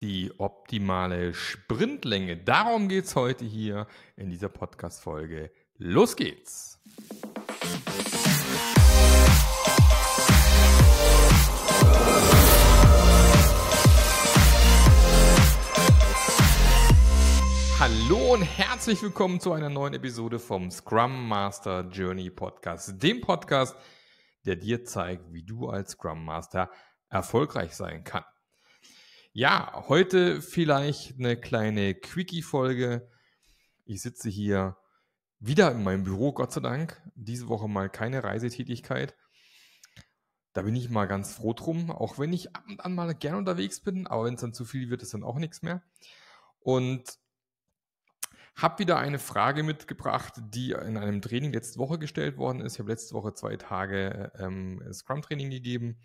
die optimale Sprintlänge. Darum geht es heute hier in dieser Podcast-Folge. Los geht's! Hallo und herzlich willkommen zu einer neuen Episode vom Scrum Master Journey Podcast, dem Podcast, der dir zeigt, wie du als Scrum Master erfolgreich sein kannst. Ja, heute vielleicht eine kleine Quickie-Folge. Ich sitze hier wieder in meinem Büro, Gott sei Dank. Diese Woche mal keine Reisetätigkeit. Da bin ich mal ganz froh drum, auch wenn ich ab und an mal gern unterwegs bin, aber wenn es dann zu viel wird, ist dann auch nichts mehr. Und habe wieder eine Frage mitgebracht, die in einem Training letzte Woche gestellt worden ist. Ich habe letzte Woche zwei Tage ähm, Scrum-Training gegeben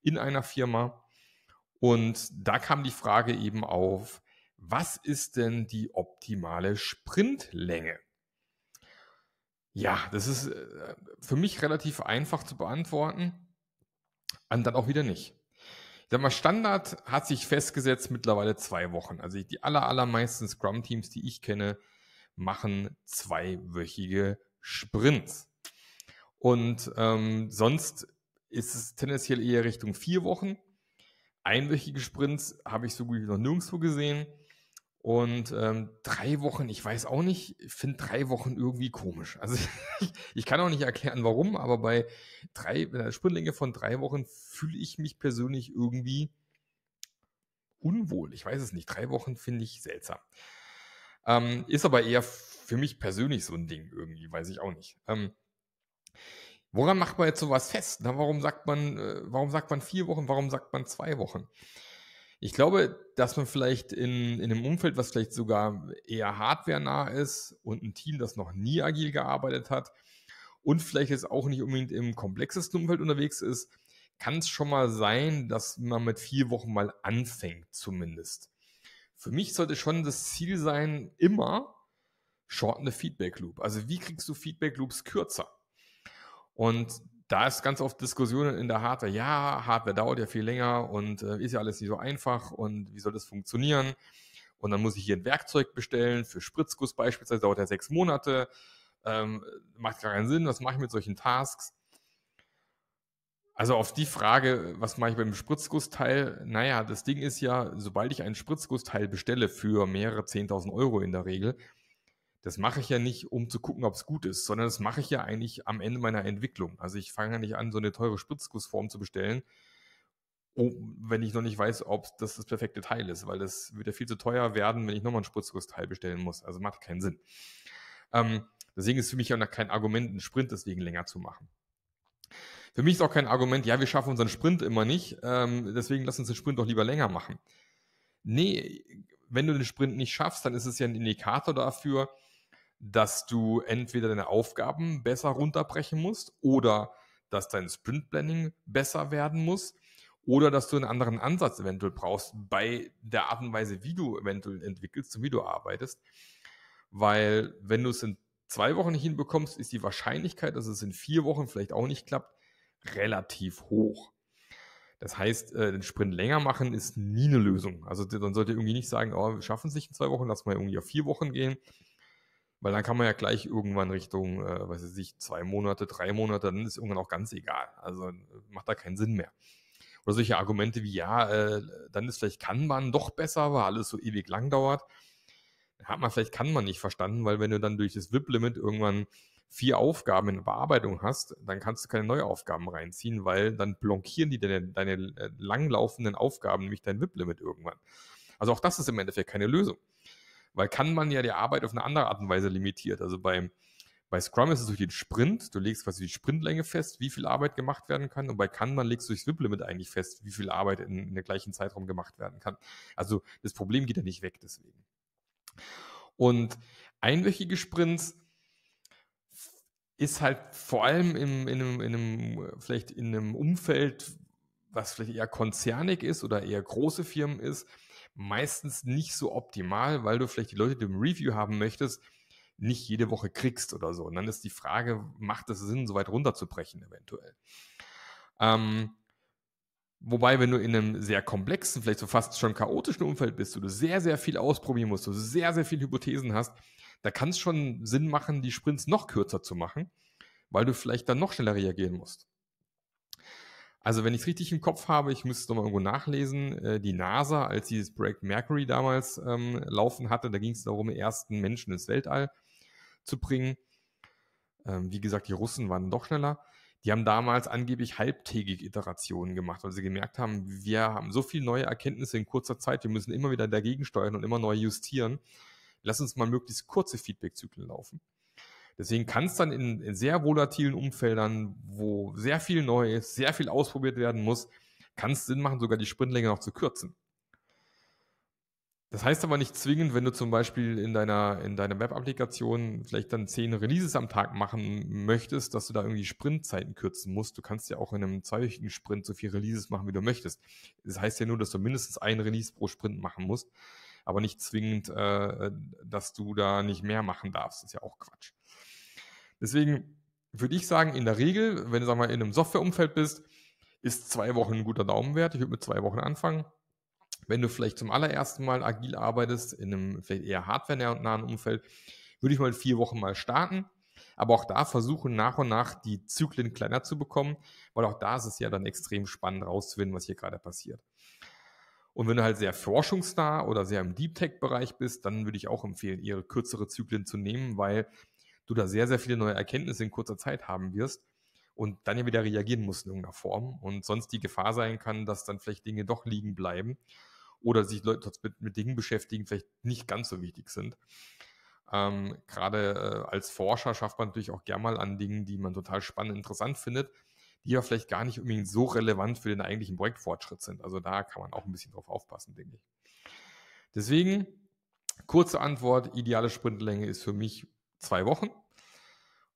in einer Firma und da kam die Frage eben auf, was ist denn die optimale Sprintlänge? Ja, das ist äh, für mich relativ einfach zu beantworten und dann auch wieder nicht. Ich sag mal, Standard hat sich festgesetzt mittlerweile zwei Wochen. Also die aller, allermeisten Scrum-Teams, die ich kenne, machen zweiwöchige Sprints. Und ähm, sonst ist es tendenziell eher Richtung vier Wochen einwöchige Sprints habe ich so gut wie noch nirgendwo gesehen. Und ähm, drei Wochen, ich weiß auch nicht, ich finde drei Wochen irgendwie komisch. Also ich, ich, kann auch nicht erklären, warum, aber bei drei, einer Sprintlänge von drei Wochen fühle ich mich persönlich irgendwie unwohl. Ich weiß es nicht. Drei Wochen finde ich seltsam. Ähm, ist aber eher für mich persönlich so ein Ding irgendwie, weiß ich auch nicht. Ähm, Woran macht man jetzt sowas fest? Na, ne? warum sagt man, äh, warum sagt man vier Wochen, warum sagt man zwei Wochen? Ich glaube, dass man vielleicht in, in einem Umfeld, was vielleicht sogar eher hardware hardwarenah ist und ein Team, das noch nie agil gearbeitet hat und vielleicht jetzt auch nicht unbedingt im komplexesten Umfeld unterwegs ist, kann es schon mal sein, dass man mit vier Wochen mal anfängt zumindest. Für mich sollte schon das Ziel sein, immer shorten shortende Feedback Loop. Also wie kriegst du Feedback Loops kürzer? Und da ist ganz oft Diskussionen in der Hardware. Ja, Hardware dauert ja viel länger und äh, ist ja alles nicht so einfach und wie soll das funktionieren? Und dann muss ich hier ein Werkzeug bestellen für Spritzguss beispielsweise, dauert ja sechs Monate. Ähm, macht gar keinen Sinn, was mache ich mit solchen Tasks? Also auf die Frage, was mache ich beim Spritzgussteil? Naja, das Ding ist ja, sobald ich einen Spritzgussteil bestelle für mehrere 10.000 Euro in der Regel, das mache ich ja nicht, um zu gucken, ob es gut ist, sondern das mache ich ja eigentlich am Ende meiner Entwicklung. Also ich fange ja nicht an, so eine teure Spritzgussform zu bestellen, oh, wenn ich noch nicht weiß, ob das das perfekte Teil ist, weil das wird ja viel zu teuer werden, wenn ich nochmal einen Spritzgussteil bestellen muss. Also macht keinen Sinn. Ähm, deswegen ist für mich ja noch kein Argument, einen Sprint deswegen länger zu machen. Für mich ist auch kein Argument, ja, wir schaffen unseren Sprint immer nicht, ähm, deswegen lass uns den Sprint doch lieber länger machen. Nee, wenn du den Sprint nicht schaffst, dann ist es ja ein Indikator dafür, dass du entweder deine Aufgaben besser runterbrechen musst oder dass dein Sprint-Planning besser werden muss oder dass du einen anderen Ansatz eventuell brauchst bei der Art und Weise, wie du eventuell entwickelst und wie du arbeitest. Weil wenn du es in zwei Wochen nicht hinbekommst, ist die Wahrscheinlichkeit, dass es in vier Wochen vielleicht auch nicht klappt, relativ hoch. Das heißt, äh, den Sprint länger machen ist nie eine Lösung. Also dann sollte irgendwie nicht sagen, oh, wir schaffen es nicht in zwei Wochen, lass mal irgendwie auf vier Wochen gehen, weil dann kann man ja gleich irgendwann Richtung, äh, weiß ich nicht, zwei Monate, drei Monate, dann ist irgendwann auch ganz egal. Also äh, macht da keinen Sinn mehr. Oder solche Argumente wie, ja, äh, dann ist vielleicht Kanban doch besser, weil alles so ewig lang dauert. Hat man vielleicht Kanban nicht verstanden, weil wenn du dann durch das WIP-Limit irgendwann vier Aufgaben in Bearbeitung hast, dann kannst du keine Aufgaben reinziehen, weil dann blockieren die deine, deine äh, langlaufenden Aufgaben, nämlich dein WIP-Limit irgendwann. Also auch das ist im Endeffekt keine Lösung weil kann man ja die Arbeit auf eine andere Art und Weise limitiert. Also beim, bei Scrum ist es durch den Sprint, du legst quasi die Sprintlänge fest, wie viel Arbeit gemacht werden kann. Und bei Kanban legst du durch Swip limit eigentlich fest, wie viel Arbeit in, in der gleichen Zeitraum gemacht werden kann. Also das Problem geht ja nicht weg deswegen. Und einwöchige Sprints ist halt vor allem im, in, einem, in einem, vielleicht in einem Umfeld, was vielleicht eher konzernig ist oder eher große Firmen ist, meistens nicht so optimal, weil du vielleicht die Leute, die du im Review haben möchtest, nicht jede Woche kriegst oder so. Und dann ist die Frage, macht es Sinn, so weit runterzubrechen eventuell? Ähm, wobei, wenn du in einem sehr komplexen, vielleicht so fast schon chaotischen Umfeld bist, wo du sehr, sehr viel ausprobieren musst, du sehr, sehr viele Hypothesen hast, da kann es schon Sinn machen, die Sprints noch kürzer zu machen, weil du vielleicht dann noch schneller reagieren musst. Also wenn ich es richtig im Kopf habe, ich müsste es nochmal irgendwo nachlesen, äh, die NASA, als sie das Break Mercury damals ähm, laufen hatte, da ging es darum, ersten Menschen ins Weltall zu bringen. Ähm, wie gesagt, die Russen waren doch schneller. Die haben damals angeblich halbtägig Iterationen gemacht, weil sie gemerkt haben, wir haben so viele neue Erkenntnisse in kurzer Zeit, wir müssen immer wieder dagegen steuern und immer neu justieren. Lass uns mal möglichst kurze Feedback-Zyklen laufen. Deswegen kann es dann in, in, sehr volatilen Umfeldern, wo sehr viel neu ist, sehr viel ausprobiert werden muss, kann es Sinn machen, sogar die Sprintlänge noch zu kürzen. Das heißt aber nicht zwingend, wenn du zum Beispiel in deiner, in deiner Web-Applikation vielleicht dann zehn Releases am Tag machen möchtest, dass du da irgendwie Sprintzeiten kürzen musst. Du kannst ja auch in einem zweiwöchigen Sprint so viele Releases machen, wie du möchtest. Das heißt ja nur, dass du mindestens ein Release pro Sprint machen musst, aber nicht zwingend, äh, dass du da nicht mehr machen darfst. Das ist ja auch Quatsch. Deswegen würde ich sagen, in der Regel, wenn du sagen wir, in einem Softwareumfeld bist, ist zwei Wochen ein guter Daumenwert. Ich würde mit zwei Wochen anfangen. Wenn du vielleicht zum allerersten Mal agil arbeitest, in einem vielleicht eher hardware-nahen Umfeld, würde ich mal vier Wochen mal starten. Aber auch da versuchen, nach und nach die Zyklen kleiner zu bekommen, weil auch da ist es ja dann extrem spannend rauszufinden, was hier gerade passiert. Und wenn du halt sehr forschungsnah oder sehr im Deep Tech-Bereich bist, dann würde ich auch empfehlen, eher kürzere Zyklen zu nehmen, weil du da sehr, sehr viele neue Erkenntnisse in kurzer Zeit haben wirst und dann ja wieder reagieren musst in irgendeiner Form und sonst die Gefahr sein kann, dass dann vielleicht Dinge doch liegen bleiben oder sich Leute mit, mit Dingen beschäftigen, vielleicht nicht ganz so wichtig sind. Ähm, Gerade äh, als Forscher schafft man natürlich auch gern mal an Dingen, die man total spannend interessant findet, die ja vielleicht gar nicht unbedingt so relevant für den eigentlichen Projektfortschritt sind. Also da kann man auch ein bisschen drauf aufpassen, denke ich. Deswegen, kurze Antwort, ideale Sprintlänge ist für mich zwei Wochen.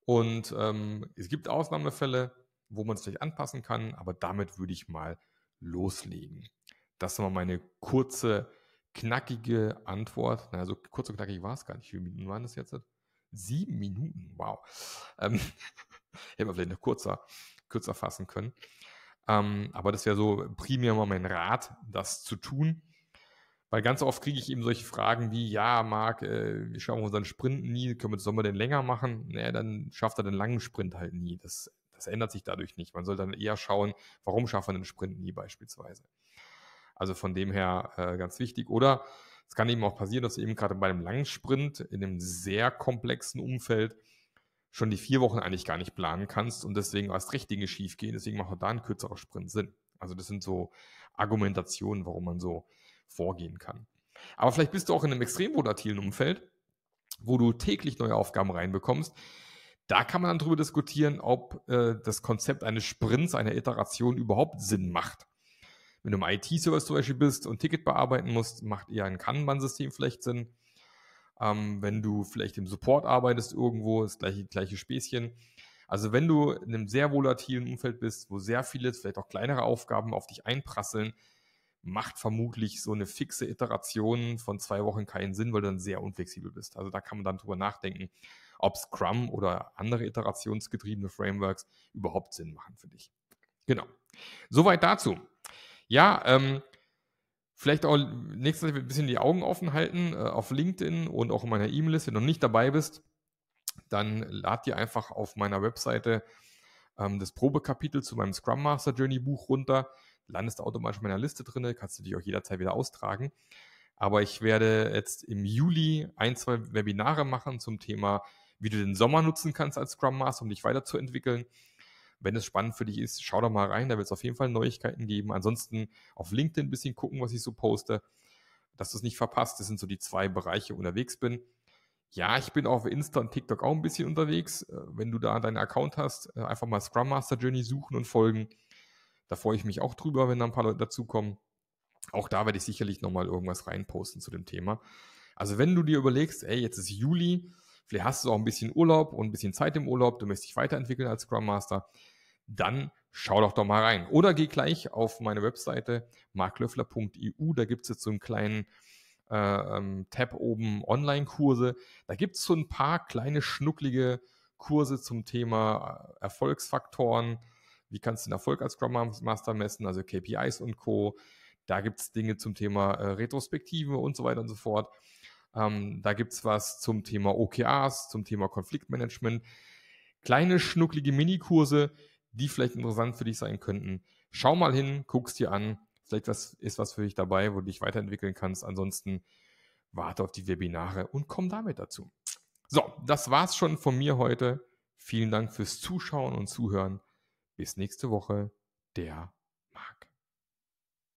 Und ähm, es gibt Ausnahmefälle, wo man es vielleicht anpassen kann, aber damit würde ich mal loslegen. Das war meine kurze, knackige Antwort. Na, so kurz und knackig war es gar nicht. Wie viele Minuten waren das jetzt? Sieben Minuten, wow. Ähm, hätte man vielleicht noch kurzer, kürzer fassen können. Ähm, aber das wäre so primär mal mein Rat, das zu tun. Weil ganz oft kriege ich eben solche Fragen wie, ja, Marc, äh, wir schaffen unseren Sprint nie, können wir das Sommer denn länger machen? Naja, dann schafft er den langen Sprint halt nie. Das, das ändert sich dadurch nicht. Man soll dann eher schauen, warum schafft er den Sprint nie beispielsweise. Also von dem her äh, ganz wichtig. Oder es kann eben auch passieren, dass eben gerade bei einem langen Sprint in einem sehr komplexen Umfeld schon die vier Wochen eigentlich gar nicht planen kannst und deswegen erst recht Dinge schief gehen. Deswegen macht auch da ein kürzerer Sprint Sinn. Also das sind so Argumentationen, warum man so vorgehen kann. Aber vielleicht bist du auch in einem extrem volatilen Umfeld, wo du täglich neue Aufgaben reinbekommst. Da kann man dann darüber diskutieren, ob äh, das Konzept eines Sprints, einer Iteration überhaupt Sinn macht. Wenn du im IT-Service zum Beispiel bist und Ticket bearbeiten musst, macht eher ein Kanban-System vielleicht Sinn. Ähm, wenn du vielleicht im Support arbeitest irgendwo, das gleiche, gleiche Späßchen. Also wenn du in einem sehr volatilen Umfeld bist, wo sehr viele, vielleicht auch kleinere Aufgaben auf dich einprasseln, macht vermutlich so eine fixe Iteration von zwei Wochen keinen Sinn, weil du dann sehr unflexibel bist. Also da kann man dann drüber nachdenken, ob Scrum oder andere iterationsgetriebene Frameworks überhaupt Sinn machen für dich. Genau. Soweit dazu. Ja, ähm, Vielleicht auch nächstes Mal ein bisschen die Augen offen halten äh, auf LinkedIn und auch in meiner E-Mail-Liste. Wenn du noch nicht dabei bist, dann lad dir einfach auf meiner Webseite ähm, das Probekapitel zu meinem Scrum Master Journey Buch runter landest du automatisch in meiner Liste drin, kannst du dich auch jederzeit wieder austragen. Aber ich werde jetzt im Juli ein, zwei Webinare machen zum Thema, wie du den Sommer nutzen kannst als Scrum Master, um dich weiterzuentwickeln. Wenn es spannend für dich ist, schau doch mal rein, da wird es auf jeden Fall Neuigkeiten geben. Ansonsten auf LinkedIn ein bisschen gucken, was ich so poste, dass du es nicht verpasst. Das sind so die zwei Bereiche, wo ich unterwegs bin. Ja, ich bin auf Insta und TikTok auch ein bisschen unterwegs. Äh, wenn du da deinen Account hast, äh, einfach mal Scrum Master Journey suchen und folgen. Da freue ich mich auch drüber, wenn da ein paar Leute dazukommen. Auch da werde ich sicherlich nochmal irgendwas reinposten zu dem Thema. Also wenn du dir überlegst, ey, jetzt ist Juli, vielleicht hast du auch ein bisschen Urlaub und ein bisschen Zeit im Urlaub, du möchtest dich weiterentwickeln als Scrum Master, dann schau doch doch mal rein. Oder geh gleich auf meine Webseite marklöffler.eu, da gibt es jetzt so einen kleinen äh, ähm, Tab oben Online-Kurse. Da gibt es so ein paar kleine schnucklige Kurse zum Thema äh, Erfolgsfaktoren, wie kannst du den Erfolg als Scrum Master messen, also KPIs und Co. Da gibt es Dinge zum Thema äh, Retrospektive und so weiter und so fort. Ähm, da gibt es was zum Thema OKRs, zum Thema Konfliktmanagement. Kleine, schnucklige Minikurse, die vielleicht interessant für dich sein könnten. Schau mal hin, guck's dir an. Vielleicht was, ist was für dich dabei, wo du dich weiterentwickeln kannst. Ansonsten warte auf die Webinare und komm damit dazu. So, das war's schon von mir heute. Vielen Dank fürs Zuschauen und Zuhören. Bis nächste Woche, der Marc.